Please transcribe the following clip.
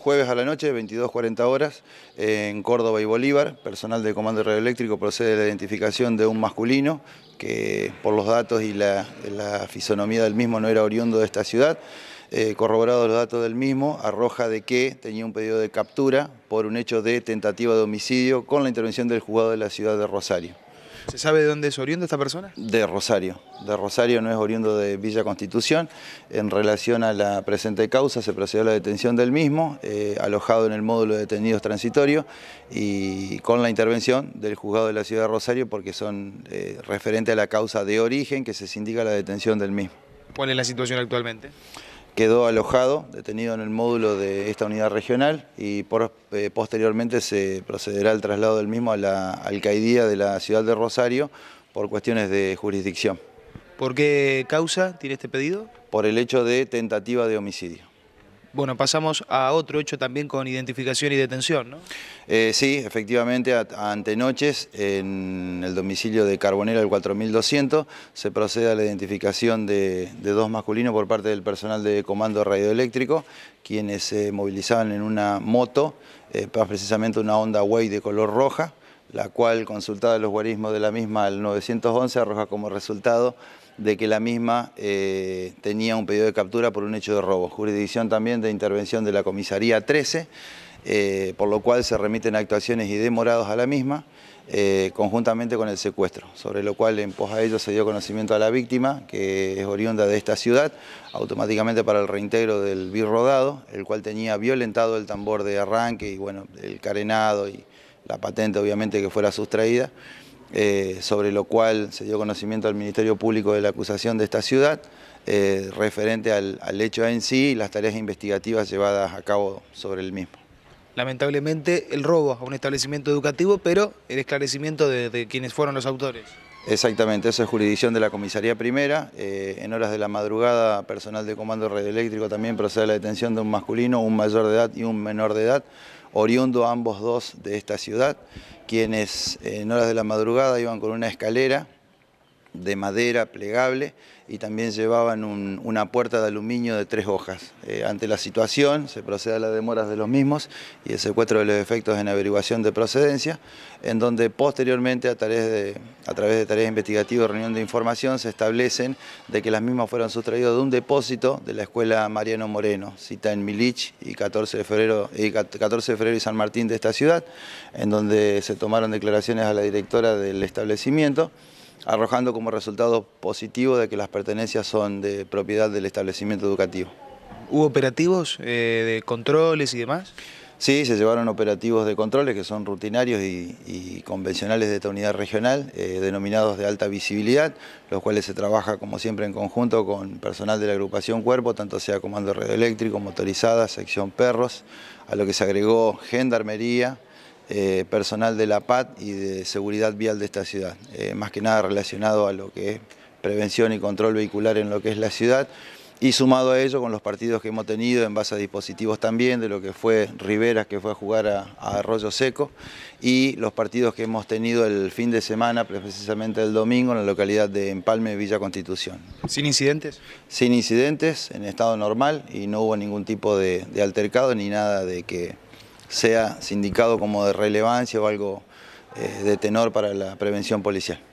jueves a la noche, 22.40 horas, en Córdoba y Bolívar. Personal del Comando Radioeléctrico procede de la identificación de un masculino que por los datos y la, fisonomía del mismo no era oriundo de esta ciudad. Eh, corroborado los datos del mismo, arroja de que tenía un pedido de captura por un hecho de tentativa de homicidio con la intervención del juzgado de la ciudad de Rosario. ¿Se sabe de dónde es oriundo esta persona? De Rosario. De Rosario no es oriundo de Villa Constitución. En relación a la presente causa se procedió a la detención del mismo, eh, alojado en el módulo de detenidos transitorio y con la intervención del juzgado de la ciudad de Rosario porque son referentes eh, referente a la causa de origen que se sindica la detención del mismo. ¿Cuál es la situación actualmente? quedó alojado, detenido en el módulo de esta unidad regional y eh, posteriormente se procederá al traslado del mismo a la alcaidía de la ciudad de Rosario por cuestiones de jurisdicción. ¿Por qué causa tiene este pedido? Por el hecho de tentativa de homicidio. Bueno, pasamos a otro hecho también con identificación y detención, ¿no? Eh, sí, efectivamente, ante noches, en el domicilio de Carbonera, el 4200, se procede a la identificación de, dos masculinos por parte del personal de comando radioeléctrico, quienes se movilizaban en una moto, eh, precisamente una Honda Way de color roja, la cual, consultada los guarismos de la misma, al 911 arroja como resultado de que la misma eh, tenía un pedido de captura por un hecho de robo. Jurisdicción también de intervención de la comisaría 13, eh, por lo cual se remiten actuaciones y demorados a la misma, eh, conjuntamente con el secuestro, sobre lo cual en pos de ello se dio conocimiento a la víctima, que es oriunda de esta ciudad, automáticamente para el reintegro del rodado el cual tenía violentado el tambor de arranque y bueno, el carenado y la patente obviamente que fuera sustraída, eh, sobre lo cual se dio conocimiento al Ministerio Público de la acusación de esta ciudad, eh, referente al, hecho en sí y las tareas investigativas llevadas a cabo sobre el mismo lamentablemente, el robo a un establecimiento educativo, pero el esclarecimiento de, de, quienes fueron los autores. Exactamente, eso es jurisdicción de la comisaría primera. Eh, en horas de la madrugada, personal de comando radioeléctrico también procede a la detención de un masculino, un mayor de edad y un menor de edad, oriundo ambos dos de esta ciudad, quienes eh, en horas de la madrugada iban con una escalera de madera plegable y también llevaban una puerta de aluminio de tres hojas. Eh, ante la situación se procede a las demoras de los mismos y el secuestro de los efectos en averiguación de procedencia, en donde posteriormente a través de, a través de tareas investigativas y reunión de información se establecen de que las mismas fueron sustraídas de un depósito de la escuela Mariano Moreno, cita en Milich y 14 de febrero y, 14 de febrero y San Martín de esta ciudad, en donde se tomaron declaraciones a la directora del establecimiento arrojando como resultado positivo de que las pertenencias son de propiedad del establecimiento educativo. ¿Hubo operativos eh, de controles y demás? Sí, se llevaron operativos de controles que son rutinarios y, convencionales de esta unidad regional, eh, denominados de alta visibilidad, los cuales se trabaja como siempre en conjunto con personal de la agrupación cuerpo, tanto sea comando radioeléctrico, motorizada, sección perros, a lo que se agregó gendarmería, eh, personal de la PAT y de seguridad vial de esta ciudad, eh, más que nada relacionado a lo que es prevención y control vehicular en lo que es la ciudad y sumado a ello con los partidos que hemos tenido en base a dispositivos también, de lo que fue Rivera que fue a jugar a, Arroyo Seco, y los partidos que hemos tenido el fin de semana, precisamente el domingo, en la localidad de Empalme, Villa Constitución. ¿Sin incidentes? Sin incidentes, en estado normal, y no hubo ningún tipo de altercado ni nada de que sea sindicado como de relevancia o algo eh, de tenor para la prevención policial.